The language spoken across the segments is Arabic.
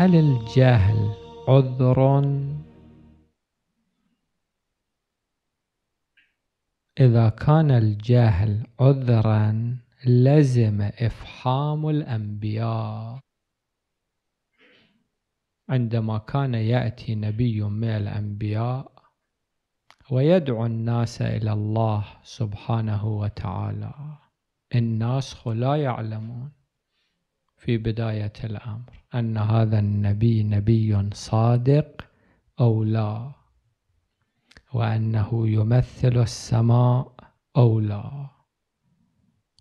هل الجهل عذر إذا كان الجهل عذرا لزم إفحام الأنبياء عندما كان يأتي نبي من الأنبياء ويدعو الناس إلى الله سبحانه وتعالى الناس لا يعلمون في بداية الأمر أن هذا النبي نبي صادق أو لا وأنه يمثل السماء أو لا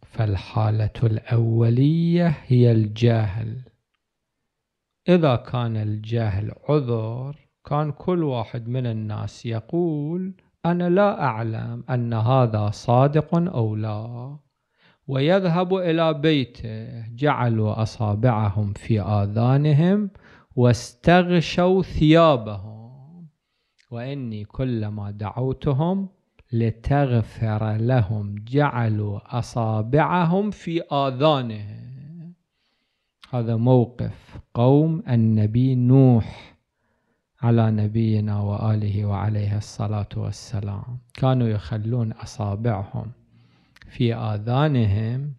فالحالة الأولية هي الجهل إذا كان الجهل عذر كان كل واحد من الناس يقول أنا لا أعلم أن هذا صادق أو لا ويذهب إلى بيته جعلوا أصابعهم في آذانهم واستغشوا ثيابهم وإني كلما دعوتهم لتغفر لهم جعلوا أصابعهم في آذانهم هذا موقف قوم النبي نوح على نبينا وآله وعليه الصلاة والسلام كانوا يخلون أصابعهم في آذانهم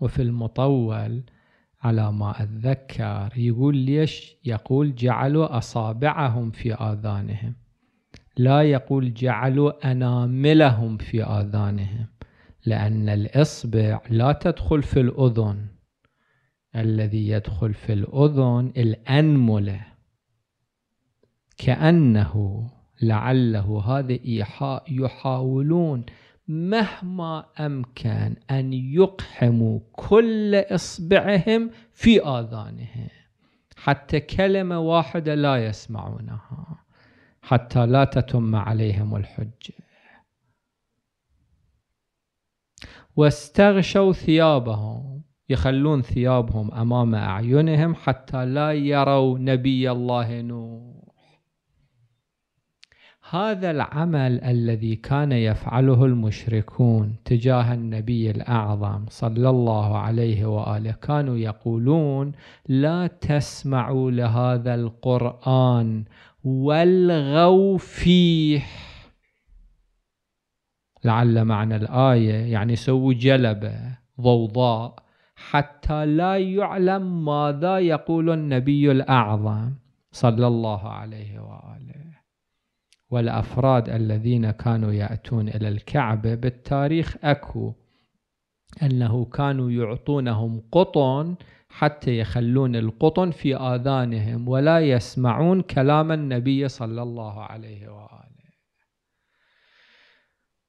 وفي المطول على ما أتذكر يقول ليش يقول جعلوا أصابعهم في آذانهم لا يقول جعلوا أناملهم في آذانهم لأن الإصبع لا تدخل في الأذن الذي يدخل في الأذن الأنملة كأنه لعله هذا إيحاء يحاولون مهما أمكن أن يقحموا كل إصبعهم في آذانهم حتى كلمة واحدة لا يسمعونها حتى لا تتم عليهم الحجة واستغشوا ثيابهم يخلون ثيابهم أمام أعينهم حتى لا يروا نبي الله نور هذا العمل الذي كان يفعله المشركون تجاه النبي الأعظم صلى الله عليه وآله كانوا يقولون لا تسمعوا لهذا القرآن والغوا فيه لعل معنى الآية يعني سووا جلبة ضوضاء حتى لا يعلم ماذا يقول النبي الأعظم صلى الله عليه وآله والأفراد الذين كانوا يأتون إلى الكعبة بالتاريخ أكو أنه كانوا يعطونهم قطن حتى يخلون القطن في آذانهم ولا يسمعون كلام النبي صلى الله عليه وآله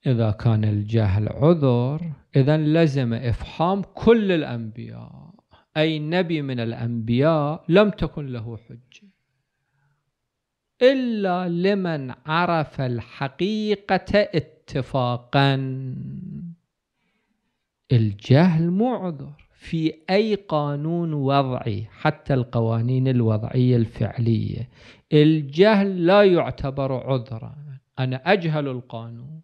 إذا كان الجهل عذر إذا لزم إفحام كل الأنبياء أي نبي من الأنبياء لم تكن له حجة إلا لمن عرف الحقيقة اتفاقا الجهل معذر في أي قانون وضعي حتى القوانين الوضعية الفعلية الجهل لا يعتبر عذرا أنا أجهل القانون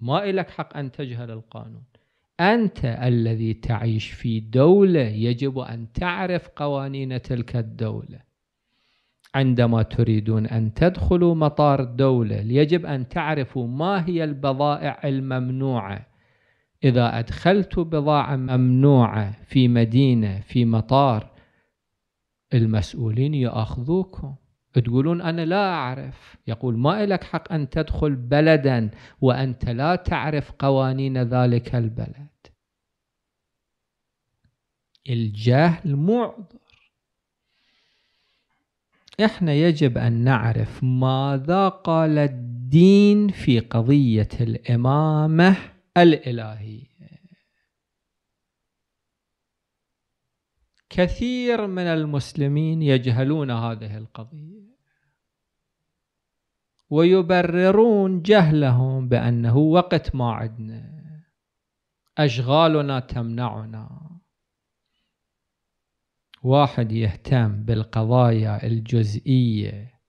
ما إلك حق أن تجهل القانون أنت الذي تعيش في دولة يجب أن تعرف قوانين تلك الدولة عندما تريدون أن تدخلوا مطار الدولة يجب أن تعرفوا ما هي البضائع الممنوعة إذا أدخلت بضاعة ممنوعة في مدينة في مطار المسؤولين يأخذوكم تقولون أنا لا أعرف يقول ما لك حق أن تدخل بلدا وأنت لا تعرف قوانين ذلك البلد الجهل معظم احنا يجب ان نعرف ماذا قال الدين في قضيه الامامه الالهيه كثير من المسلمين يجهلون هذه القضيه ويبررون جهلهم بانه وقت ما عدنا اشغالنا تمنعنا واحد يهتم بالقضايا الجزئية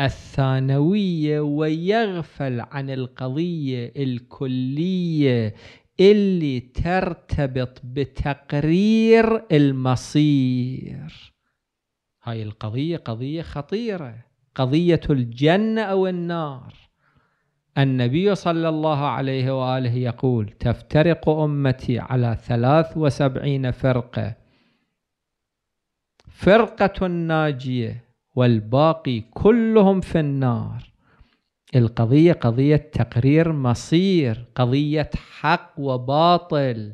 الثانوية ويغفل عن القضية الكلية اللي ترتبط بتقرير المصير هاي القضية قضية خطيرة قضية الجنة أو النار النبي صلى الله عليه وآله يقول تفترق أمتي على ثلاث وسبعين فرقة فرقة ناجية والباقي كلهم في النار القضية قضية تقرير مصير قضية حق وباطل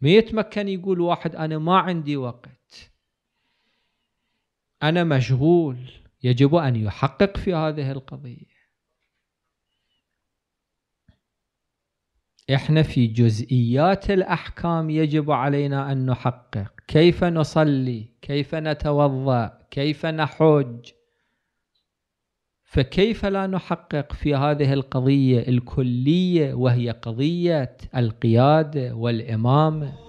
ما يتمكن يقول واحد أنا ما عندي وقت أنا مشغول يجب أن يحقق في هذه القضية احنا في جزئيات الاحكام يجب علينا ان نحقق كيف نصلي كيف نتوضا كيف نحج فكيف لا نحقق في هذه القضيه الكليه وهي قضيه القياده والامامه